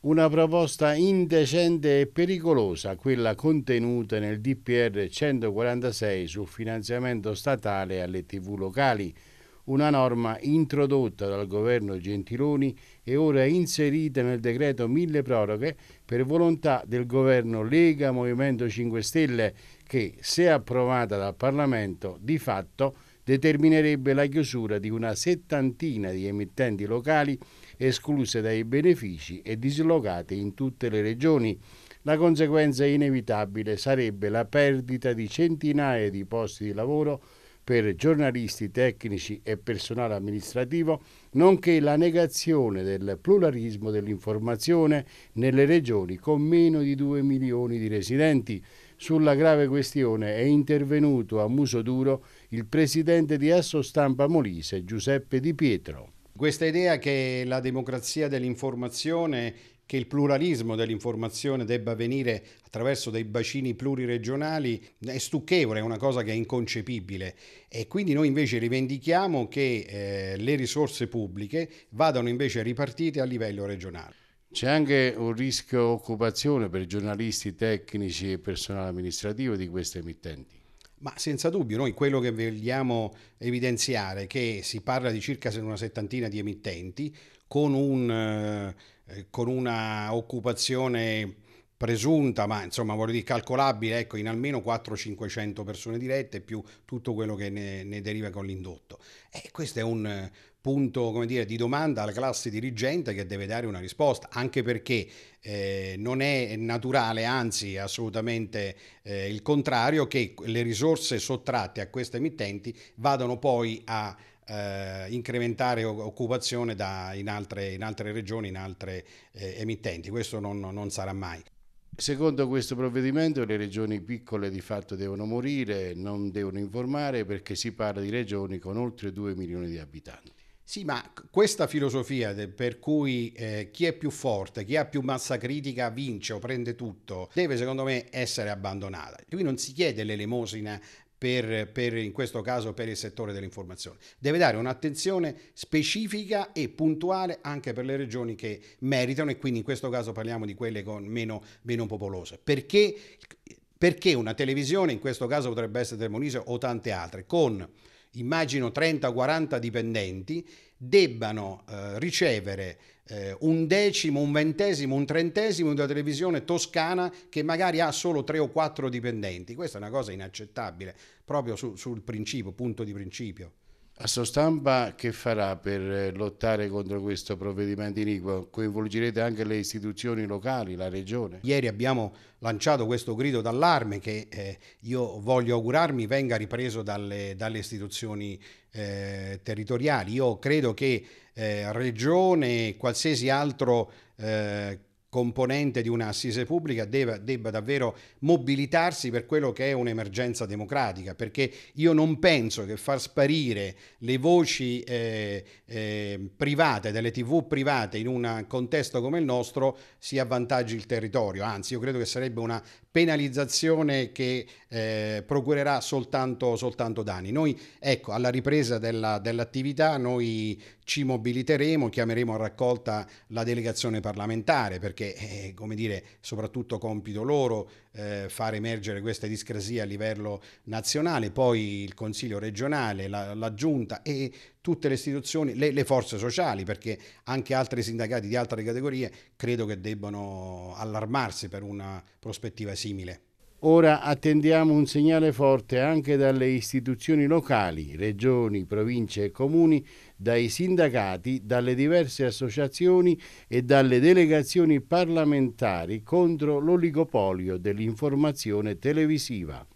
Una proposta indecente e pericolosa, quella contenuta nel DPR 146 sul finanziamento statale alle tv locali, una norma introdotta dal governo Gentiloni e ora inserita nel decreto mille proroghe per volontà del governo Lega Movimento 5 Stelle che, se approvata dal Parlamento, di fatto determinerebbe la chiusura di una settantina di emittenti locali escluse dai benefici e dislocate in tutte le regioni. La conseguenza inevitabile sarebbe la perdita di centinaia di posti di lavoro per giornalisti, tecnici e personale amministrativo, nonché la negazione del pluralismo dell'informazione nelle regioni con meno di 2 milioni di residenti. Sulla grave questione è intervenuto a muso duro il presidente di Assostampa Molise, Giuseppe Di Pietro. Questa idea che la democrazia dell'informazione che il pluralismo dell'informazione debba avvenire attraverso dei bacini pluriregionali è stucchevole, è una cosa che è inconcepibile e quindi noi invece rivendichiamo che eh, le risorse pubbliche vadano invece ripartite a livello regionale. C'è anche un rischio occupazione per giornalisti, tecnici e personale amministrativo di queste emittenti. Ma senza dubbio, noi quello che vogliamo evidenziare è che si parla di circa una settantina di emittenti, con, un, eh, eh, con una occupazione presunta, ma insomma voglio dire calcolabile, ecco, in almeno 400-500 persone dirette, più tutto quello che ne, ne deriva con l'indotto. E questo è un eh, punto, come dire, di domanda alla classe dirigente che deve dare una risposta, anche perché eh, non è naturale, anzi assolutamente eh, il contrario, che le risorse sottratte a queste emittenti vadano poi a eh, incrementare occupazione da, in, altre, in, altre, regioni, in altre eh, emittenti. Questo non, non sarà mai. Secondo questo provvedimento le regioni piccole di fatto devono morire, non devono informare perché si parla di regioni con oltre 2 milioni di abitanti. Sì, ma questa filosofia per cui eh, chi è più forte, chi ha più massa critica vince o prende tutto, deve secondo me essere abbandonata. Qui non si chiede l'elemosina per, per, in questo caso per il settore dell'informazione. Deve dare un'attenzione specifica e puntuale anche per le regioni che meritano e quindi in questo caso parliamo di quelle con meno, meno popolose. Perché, perché una televisione, in questo caso potrebbe essere Tremonise o tante altre, con immagino 30-40 dipendenti, debbano eh, ricevere eh, un decimo, un ventesimo, un trentesimo di una televisione toscana che magari ha solo 3 o 4 dipendenti. Questa è una cosa inaccettabile, proprio su, sul principio, punto di principio. A sua stampa che farà per eh, lottare contro questo provvedimento iniquo? Coinvolgerete anche le istituzioni locali, la regione? Ieri abbiamo lanciato questo grido d'allarme che eh, io voglio augurarmi venga ripreso dalle, dalle istituzioni eh, territoriali. Io credo che eh, regione, qualsiasi altro eh, componente di un'assise pubblica debba, debba, davvero mobilitarsi per quello che è un'emergenza democratica, perché io non penso che far sparire le voci eh, eh, private, delle tv private in un contesto come il nostro, si avvantaggi il territorio, anzi io credo che sarebbe una penalizzazione che eh, procurerà soltanto, soltanto, danni. Noi, ecco, alla ripresa della, dell'attività noi ci mobiliteremo, chiameremo a raccolta la delegazione parlamentare perché, eh, come dire, soprattutto compito loro eh, far emergere questa discrasia a livello nazionale, poi il Consiglio regionale, la, la Giunta e tutte le istituzioni, le, le, forze sociali, perché anche altri sindacati di altre categorie credo che debbano allarmarsi per una prospettiva simile. Ora attendiamo un segnale forte anche dalle istituzioni locali, regioni, province e comuni, dai sindacati, dalle diverse associazioni e dalle delegazioni parlamentari contro l'oligopolio dell'informazione televisiva.